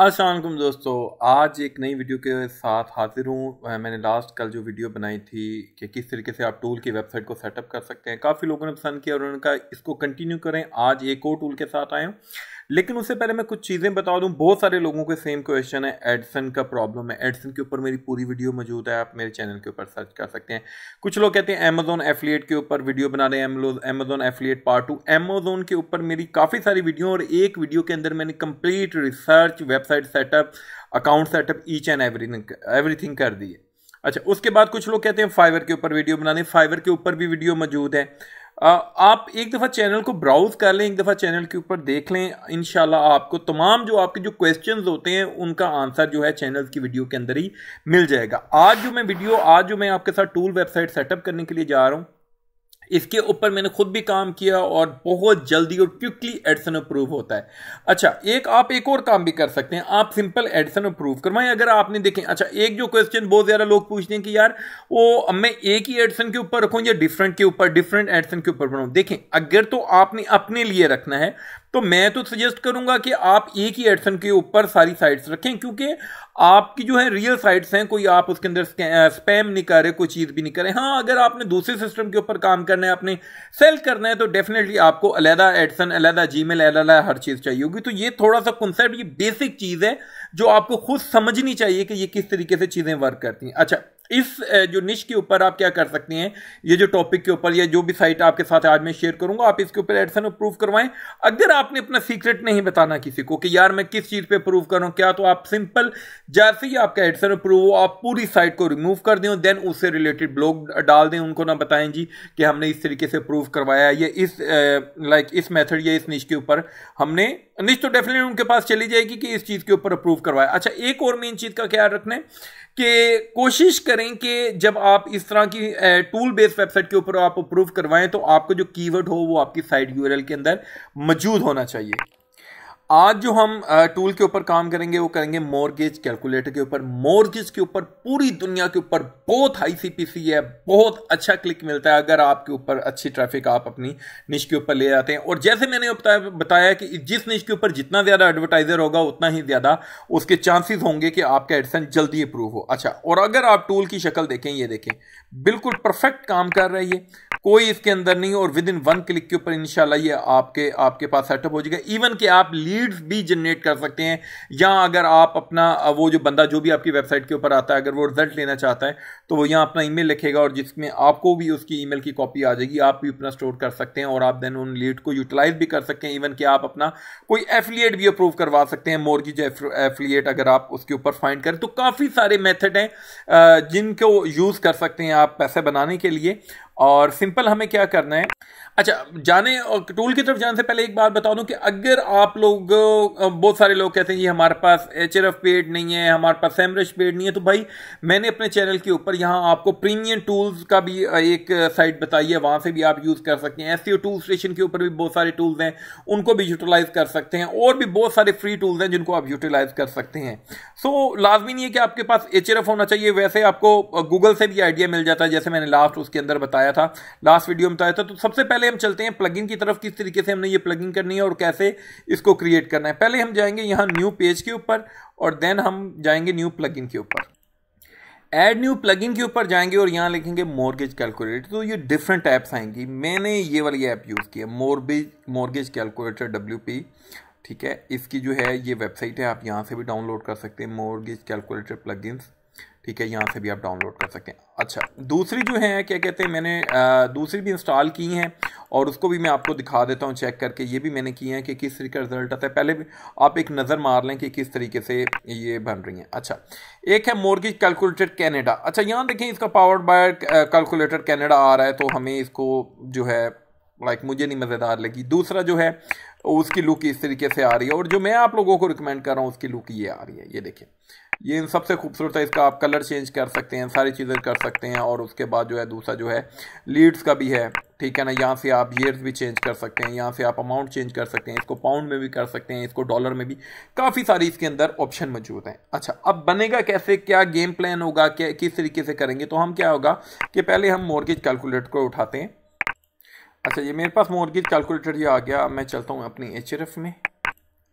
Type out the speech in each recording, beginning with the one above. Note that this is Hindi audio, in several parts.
असलकुम दोस्तों आज एक नई वीडियो के साथ हाजिर हूँ मैंने लास्ट कल जो वीडियो बनाई थी कि किस तरीके से आप टूल की वेबसाइट को सेटअप कर सकते हैं काफ़ी लोगों ने पसंद किया और उन्होंने कहा इसको कंटिन्यू करें आज एक और टूल के साथ आए हूँ लेकिन उससे पहले मैं कुछ चीज़ें बता दूं बहुत सारे लोगों के सेम क्वेश्चन है एडसन का प्रॉब्लम है एडसन के ऊपर मेरी पूरी वीडियो मौजूद है आप मेरे चैनल के ऊपर सर्च कर सकते हैं कुछ लोग कहते हैं अमेजोन एफिलिएट के ऊपर वीडियो बना रहे हैं Amazon affiliate part two Amazon के ऊपर मेरी काफ़ी सारी वीडियो और एक वीडियो के अंदर मैंने complete research website setup account setup each and everything everything कर दी है अच्छा उसके बाद कुछ लोग कहते हैं फाइवर के ऊपर वीडियो बनाने फाइवर के ऊपर भी वीडियो मौजूद है आप एक दफ़ा चैनल को ब्राउज़ कर लें एक दफ़ा चैनल के ऊपर देख लें इन आपको तमाम जो आपके जो क्वेश्चन होते हैं उनका आंसर जो है चैनल की वीडियो के अंदर ही मिल जाएगा आज जो मैं वीडियो आज जो मैं आपके साथ टूल वेबसाइट सेटअप करने के लिए जा रहा हूँ इसके ऊपर मैंने खुद भी काम किया और बहुत जल्दी और क्विकली एडिसन अप्रूव होता है अच्छा एक आप एक और काम भी कर सकते हैं आप सिंपल एडिसन अप्रूव करवाएं अगर आपने देखें अच्छा एक जो क्वेश्चन बहुत ज़्यादा लोग पूछते हैं कि यार वो मैं एक ही एडिसन के ऊपर रखूँ या डिफरेंट के ऊपर डिफरेंट एडिसन के ऊपर बनाऊँ देखें अगर तो आपने अपने लिए रखना है तो मैं तो सजेस्ट करूंगा कि आप एक ही एडसन के ऊपर सारी साइट्स रखें क्योंकि आपकी जो है रियल साइट्स हैं कोई आप उसके अंदर स्पैम नहीं कर रहे कोई चीज़ भी नहीं कर रहे हाँ अगर आपने दूसरे सिस्टम के ऊपर काम करना करना है आपने सेल करना है तो डेफिनेटली आपको अलहदा एडसन अलहदा जी मेल अलहदा हर चीज़ चाहिए होगी तो ये थोड़ा सा कॉन्सेप्ट ये बेसिक चीज़ है जो आपको खुद समझनी चाहिए कि ये किस तरीके से चीज़ें वर्क करती हैं अच्छा इस जो निश के ऊपर आप क्या कर सकते हैं ये जो टॉपिक के ऊपर या जो भी साइट आपके साथ आज मैं शेयर करूंगा आप इसके ऊपर एडसन अप्रूव करवाएं अगर आपने अपना सीक्रेट नहीं बताना किसी को कि यार मैं किस चीज़ पे प्रूव करूं क्या तो आप सिंपल जैसे ही आपका एडसन अप्रूव हो आप पूरी साइट को रिमूव कर दें देन उससे रिलेटेड ब्लॉग डाल दें उनको ना बताएं जी कि हमने इस तरीके से अप्रूव करवाया ये इस लाइक इस मेथड या इस निश के ऊपर हमने निश तो डेफिनेटली उनके पास चली जाएगी कि इस चीज़ के ऊपर अप्रूव करवाया अच्छा एक और मेन चीज़ का ख्याल रखना है कि कोशिश कर करें कि जब आप इस तरह की टूल बेस्ड वेबसाइट के ऊपर आप अप्रूव करवाएं तो आपको जो कीवर्ड हो वो आपकी साइट यूआरएल के अंदर मौजूद होना चाहिए आज जो हम टूल के ऊपर काम करेंगे वो करेंगे मोरगेज कैलकुलेटर के ऊपर मोरगेज के ऊपर पूरी दुनिया के ऊपर बहुत हाई सीपीसी है बहुत अच्छा क्लिक मिलता है अगर आपके ऊपर अच्छी ट्रैफिक आप अपनी निश के ऊपर ले जाते हैं और जैसे मैंने बताया कि जिस निश के ऊपर जितना ज़्यादा एडवर्टाइज़र होगा उतना ही ज़्यादा उसके चांसेस होंगे कि आपका एडिसन जल्दी अप्रूव हो अच्छा और अगर आप टूल की शक्ल देखें ये देखें बिल्कुल परफेक्ट काम कर रही है कोई इसके अंदर नहीं और विद इन वन क्लिक के ऊपर इन ये आपके आपके पास सेटअप हो जाएगा इवन कि आप लीड लीड्स भी जनरेट कर सकते हैं या अगर आप अपना वो जो बंदा जो भी आपकी वेबसाइट के ऊपर आता है अगर वो रिजल्ट लेना चाहता है तो वो यहाँ अपना ईमेल लिखेगा और जिसमें आपको भी उसकी ईमेल की कॉपी आ जाएगी आप भी अपना स्टोर कर सकते हैं और आप देन उन लीड को यूटिलाइज भी कर सकते हैं इवन कि आप अपना कोई एफिलिएट भी अप्रूव करवा सकते हैं की एफिलिएट अगर आप उसके ऊपर फाइंड करें तो काफ़ी सारे मेथड हैं जिनको यूज़ कर सकते हैं आप पैसे बनाने के लिए और सिंपल हमें क्या करना है अच्छा जाने और टूल की तरफ जाने से पहले एक बात बता दूं कि अगर आप लोग बहुत सारे लोग कहते हैं ये हमारे पास एच एर एफ पेड नहीं है हमारे पास सैमरश पेड नहीं है तो भाई मैंने अपने चैनल के ऊपर यहाँ आपको प्रीमियम टूल्स का भी एक साइट बताई है वहाँ से भी आप यूज़ कर सकते हैं एस e टूल स्टेशन के ऊपर भी बहुत सारे टूल्स हैं उनको भी यूटिलाइज कर सकते हैं और भी बहुत सारे फ्री टूल्स हैं जिनको आप यूटिलाइज कर सकते हैं सो so, लाजमी नहीं है कि आपके पास एच होना चाहिए वैसे आपको गूगल से भी आइडिया मिल जाता है जैसे मैंने लास्ट उसके अंदर बताया था लास्ट वीडियो में बताया था तो सबसे पहले पहले हम चलते हैं प्लगइन की तरफ किस तरीके से हमने ये प्लगइन करनी है और कैसे इसको क्रिएट करना है पहले हम जाएंगे यहाँ न्यू पेज के ऊपर और देन हम जाएंगे न्यू प्लगइन के ऊपर एड न्यू प्लगइन के ऊपर जाएंगे और यहाँ लिखेंगे मॉर्गेज कैलकुलेटर तो ये डिफरेंट ऐप्स आएंगी मैंने ये वाली ऐप यूज़ किया है mortgage mortgage calculator W P ठीक है इसकी जो है ये वेबसाइट है आप यहाँ से भी डाउनलोड कर सकते हैं मॉर्गेज कैलकुलेटर प्लगइन्स ठीक है यहाँ से भी आप डाउनलोड कर सकते हैं अच्छा दूसरी जो है क्या कहते हैं मैंने आ, दूसरी भी इंस्टॉल की हैं और उसको भी मैं आपको दिखा देता हूँ चेक करके ये भी मैंने की हैं कि किस तरीके का रिजल्ट आता है पहले भी आप एक नज़र मार लें कि किस तरीके से ये बन रही हैं अच्छा एक है मोर्गेज कैलकुलेटर कैनेडा अच्छा यहाँ देखें इसका पावर्ड बाय कैलकुलेटर कैनेडा आ रहा है तो हमें इसको जो है लाइक मुझे नहीं मज़ेदार लगी दूसरा जो है उसकी लुक इस तरीके से आ रही है और जो मैं आप लोगों को रिकमेंड कर रहा हूँ उसकी लुक ये आ रही है ये देखिए ये इन सबसे खूबसूरत है इसका आप कलर चेंज कर सकते हैं सारी चीज़ें कर सकते हैं और उसके बाद जो है दूसरा जो है लीड्स का भी है ठीक है ना यहाँ से आप ईयर्स भी चेंज कर सकते हैं यहाँ से आप अमाउंट चेंज कर सकते हैं इसको पाउंड में भी कर सकते हैं इसको डॉलर में भी काफ़ी सारी इसके अंदर ऑप्शन मौजूद हैं अच्छा अब बनेगा कैसे क्या गेम प्लान होगा क्या किस तरीके से करेंगे तो हम क्या होगा कि पहले हम मॉर्गेज कैलकुलेटर को उठाते हैं अच्छा ये मेरे पास मॉर्गेज कैलकुलेटर ये आ गया मैं चलता हूँ अपनी एच में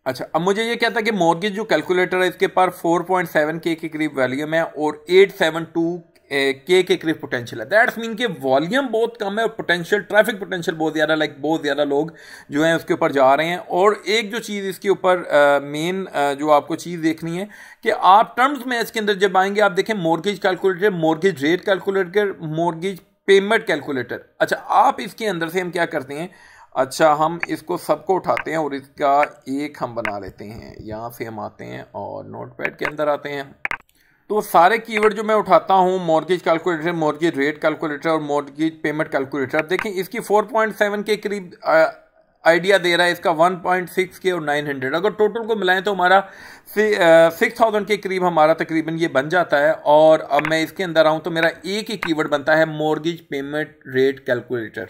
अच्छा अब मुझे ये क्या था कि मॉर्गेज जो कैलकुलेटर है इसके पास 4.7 के के करीब वॉल्यूम है और 872 के के करीब पोटेंशियल है दैट्स मीन कि वॉल्यूम बहुत कम है और पोटेंशियल ट्रैफिक पोटेंशियल बहुत ज़्यादा लाइक बहुत ज़्यादा लोग जो हैं उसके ऊपर जा रहे हैं और एक जो चीज़ इसके ऊपर मेन जो आपको चीज़ देखनी है कि आप टर्म्स में इसके अंदर जब आएंगे आप देखें mortgage calculator mortgage rate calculator mortgage payment calculator अच्छा आप इसके अंदर से हम क्या करते हैं अच्छा हम इसको सबको उठाते हैं और इसका एक हम बना लेते हैं यहाँ से हम आते हैं और नोटपैड के अंदर आते हैं तो सारे कीवर्ड जो मैं उठाता हूँ mortgage calculator mortgage rate calculator और मॉर्गेज पेमेंट कैलकुलेटर देखें इसकी 4.7 के करीब आइडिया दे रहा है इसका 1.6 के और 900 अगर टोटल को मिलाएं तो हमारा सिक्स थाउजेंड के करीब हमारा तकरीबन ये बन जाता है और अब मैं इसके अंदर आऊँ तो मेरा एक ही कीवर्ड बनता है मॉर्गेज पेमेंट रेट कैलकुलेटर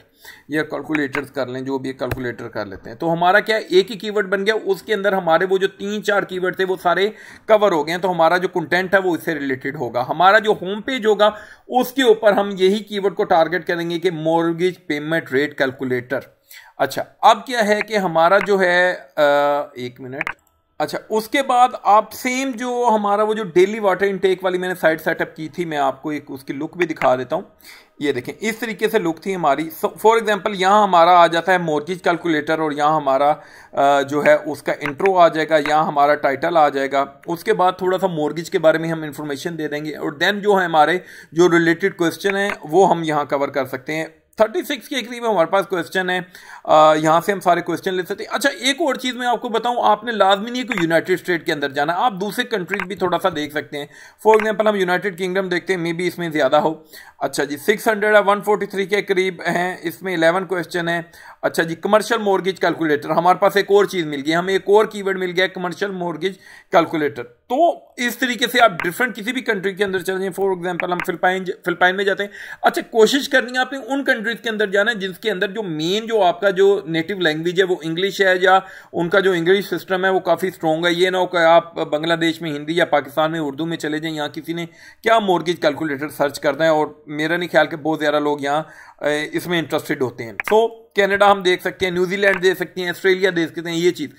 या कैलकुलेटर कर लें जो भी कैलकुलेटर कर लेते हैं तो हमारा क्या एक ही कीवर्ड बन गया उसके अंदर हमारे वो जो तीन चार कीवर्ड थे वो सारे कवर हो गए हैं तो हमारा जो कंटेंट है वो इससे रिलेटेड होगा हमारा जो होम पेज होगा उसके ऊपर हम यही कीवर्ड को टारगेट करेंगे कि मॉर्गेज पेमेंट रेट कैलकुलेटर अच्छा अब क्या है कि हमारा जो है आ, एक मिनट अच्छा उसके बाद आप सेम जो हमारा वो जो डेली वाटर इनटेक वाली मैंने साइड सेटअप की थी मैं आपको एक उसकी लुक भी दिखा देता हूँ ये देखें इस तरीके से लुक थी हमारी फॉर एग्जांपल यहाँ हमारा आ जाता है मोर्गेज कैलकुलेटर और यहाँ हमारा जो है उसका इंट्रो आ जाएगा यहाँ हमारा टाइटल आ जाएगा उसके बाद थोड़ा सा मोर्गेज के बारे में हम इंफॉर्मेशन दे देंगे और देन जो है हमारे जो रिलेटेड क्वेश्चन हैं वो हम यहाँ कवर कर सकते हैं थर्टी सिक्स के करीब हमारे पास क्वेश्चन है यहाँ से हम सारे क्वेश्चन ले सकते हैं अच्छा एक और चीज़ मैं आपको बताऊँ आपने लाजमी नहीं है कि यूनाइटेड स्टेट के अंदर जाना आप दूसरे कंट्रीज भी थोड़ा सा देख सकते हैं फॉर एग्जाम्पल हम यूनाइटेड किंगडम देखते हैं मे बी इसमें ज़्यादा हो अच्छा जी सिक्स हंड्रेड है वन फोर्टी थ्री के करीब हैं इसमें इलेवन क्वेश्चन है अच्छा जी कमर्शियल मॉर्गेज कैलकुलेटर हमारे पास एक और चीज़ मिल गई हमें एक और कीवर्ड मिल गया कमर्शियल मॉर्गेज कैलकुलेटर तो इस तरीके से आप डिफरेंट किसी भी कंट्री के अंदर चले जाए फॉर एग्जाम्पल हम फिलिपाइन फिलिपाइन में जाते हैं अच्छा कोशिश करनी है आपने उन कंट्रीज के अंदर जाना है जिसके अंदर जो मेन जो आपका जो नेटिव लैंग्वेज है वो इंग्लिश है या उनका जो इंग्लिश सिस्टम है वो काफ़ी स्ट्रॉन्ग है ये ना हो कि आप बांग्लादेश में हिंदी या पाकिस्तान में उर्दू में चले जाएँ यहाँ किसी ने क्या मोर्गेज कैलकुलेटर सर्च करना है और मेरा नहीं ख्याल कि बहुत ज़्यादा लोग यहाँ इसमें इंटरेस्टेड होते हैं सो so, कनाडा हम देख सकते हैं न्यूजीलैंड देख सकते हैं ऑस्ट्रेलिया देख सकते हैं ये चीज़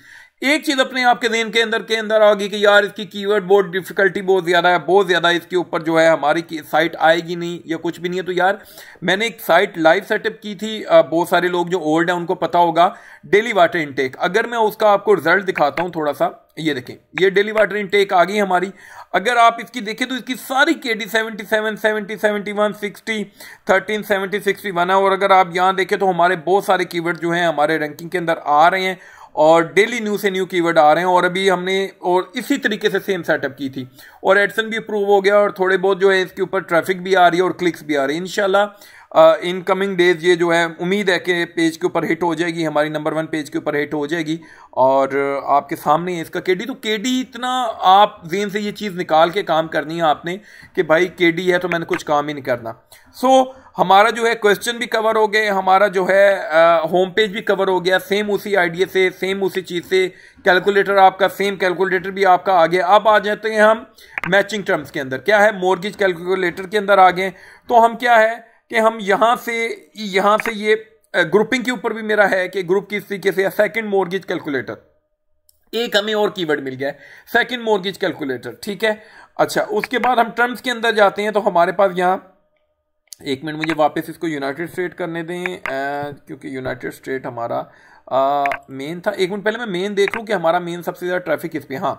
एक चीज अपने आपके देन के अंदर के अंदर आ गई कि यार इसकी कीवर्ड बहुत डिफिकल्टी बहुत ज़्यादा है बहुत ज़्यादा इसके ऊपर जो है हमारी साइट आएगी नहीं या कुछ भी नहीं है तो यार मैंने एक साइट लाइव सेटअप की थी बहुत सारे लोग जो ओल्ड हैं उनको पता होगा डेली वाटर इनटेक अगर मैं उसका आपको रिजल्ट दिखाता हूँ थोड़ा सा ये देखें ये डेली वाटर इनटेक आ गई हमारी अगर आप इसकी देखें तो इसकी सारी K D seventy seven seventy seventy one sixty thirteen seventy sixty one है और अगर आप यहाँ देखें तो हमारे बहुत सारे कीवर्ड जो हैं हमारे रैंकिंग के अंदर आ रहे हैं और डेली न्यू से न्यू कीवर्ड आ रहे हैं और अभी हमने और इसी तरीके से सेम सेटअप की थी और एडसन भी अप्रूव हो गया और थोड़े बहुत जो है इसके ऊपर ट्रैफिक भी आ रही है और क्लिक्स भी आ रही है इनशाला इन कमिंग डेज ये जो है उम्मीद है कि पेज के ऊपर हिट हो जाएगी हमारी नंबर वन पेज के ऊपर हिट हो जाएगी और आपके सामने है इसका केडी तो केडी इतना आप जेन से ये चीज़ निकाल के काम करनी है आपने कि भाई केडी है तो मैंने कुछ काम ही नहीं करना सो so, हमारा जो है क्वेश्चन भी कवर हो गए हमारा जो है होम पेज भी कवर हो गया सेम उसी आइडिया से सेम उसी चीज़ से कैलकुलेटर आपका सेम कैलकुलेटर भी आपका आ गया अब आ जाते हैं हम मैचिंग टर्म्स के अंदर क्या है मोर्गेज कैलकुलेटर के अंदर आ गए तो हम क्या है कि हम यहाँ से यहाँ से ये ग्रुपिंग के ऊपर भी मेरा है कि ग्रुप किस तरीके से सेकंड मोर्गेज कैलकुलेटर एक हमें और कीवर्ड मिल गया है सेकंड मोर्गेज कैलकुलेटर ठीक है अच्छा उसके बाद हम टर्म्स के अंदर जाते हैं तो हमारे पास यहाँ एक मिनट मुझे वापस इसको यूनाइटेड स्टेट करने दें क्योंकि यूनाइटेड स्टेट हमारा मेन था एक मिनट पहले मैं मेन देख लूँ कि हमारा मेन सबसे ज़्यादा ट्रैफिक किस पे हाँ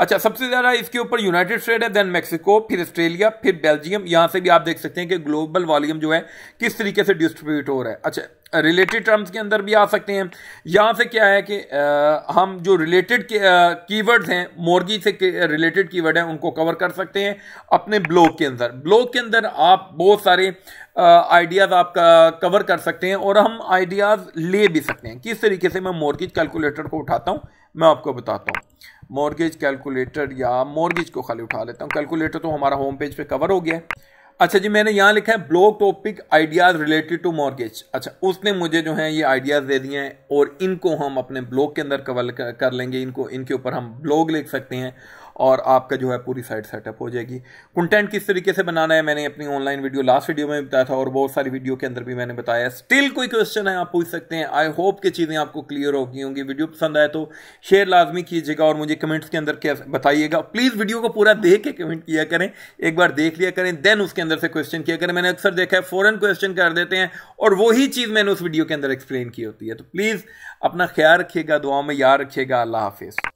अच्छा सबसे ज़्यादा इसके ऊपर यूनाइटेड स्टेट है देन मेक्सिको फिर ऑस्ट्रेलिया फिर बेल्जियम यहाँ से भी आप देख सकते हैं कि ग्लोबल वॉल्यूम जो है किस तरीके से डिस्ट्रीब्यूट हो रहा है अच्छा रिलेटेड टर्म्स के अंदर भी आ सकते हैं यहाँ से क्या है कि आ, हम जो रिलेटेड कीवर्ड्स हैं मोर्गी से रिलेटेड कीवर्ड हैं उनको कवर कर सकते हैं अपने ब्लॉक के अंदर ब्लॉक के अंदर आप बहुत सारे आइडियाज़ आप कवर कर सकते हैं और हम आइडियाज़ ले भी सकते हैं किस तरीके से मैं मॉर्गेज कैलकुलेटर को उठाता हूँ मैं आपको बताता हूँ मॉर्गेज कैलकुलेटर या मॉर्गेज को खाली उठा लेता हूँ कैलकुलेटर तो हमारा होम पेज पे कवर हो गया है अच्छा जी मैंने यहाँ लिखा है blog topic ideas related to mortgage अच्छा उसने मुझे जो है ये आइडियाज़ दे दिए हैं और इनको हम अपने ब्लॉग के अंदर कवर कर लेंगे इनको इनके ऊपर हम ब्लॉग लिख सकते हैं और आपका जो है पूरी साइट सेटअप हो जाएगी कंटेंट किस तरीके से बनाना है मैंने अपनी ऑनलाइन वीडियो लास्ट वीडियो में बताया था और बहुत सारी वीडियो के अंदर भी मैंने बताया स्टिल कोई क्वेश्चन है आप पूछ सकते हैं आई होप कि चीज़ें आपको क्लियर होगी होंगी वीडियो पसंद आए तो शेयर लाजमी कीजिएगा और मुझे कमेंट्स के अंदर क्या बताइएगा प्लीज़ वीडियो को पूरा देख के कमेंट किया करें एक बार देख लिया करें देन उसके अंदर से क्वेश्चन किया करें मैंने अक्सर देखा है फ़ौरन क्वेश्चन कर देते हैं और वही चीज़ मैंने उस वीडियो के अंदर एक्सप्लेन की होती है तो प्लीज़ अपना ख्याल रखिएगा दुआ में याद रखिएगा अल्लाह हाफिज़